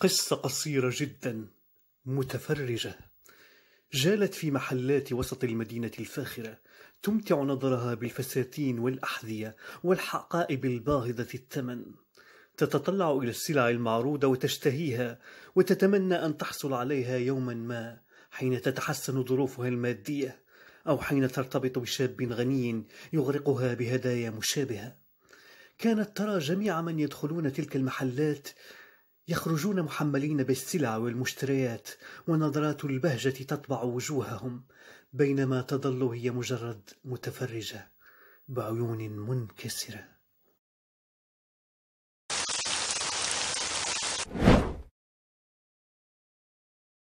قصة قصيرة جدا متفرجة جالت في محلات وسط المدينة الفاخرة تمتع نظرها بالفساتين والأحذية والحقائب الباهظة الثمن تتطلع إلى السلع المعروضة وتشتهيها وتتمنى أن تحصل عليها يوما ما حين تتحسن ظروفها المادية أو حين ترتبط بشاب غني يغرقها بهدايا مشابهة كانت ترى جميع من يدخلون تلك المحلات يخرجون محملين بالسلع والمشتريات ونظرات البهجة تطبع وجوههم بينما تظل هي مجرد متفرجة بعيون منكسره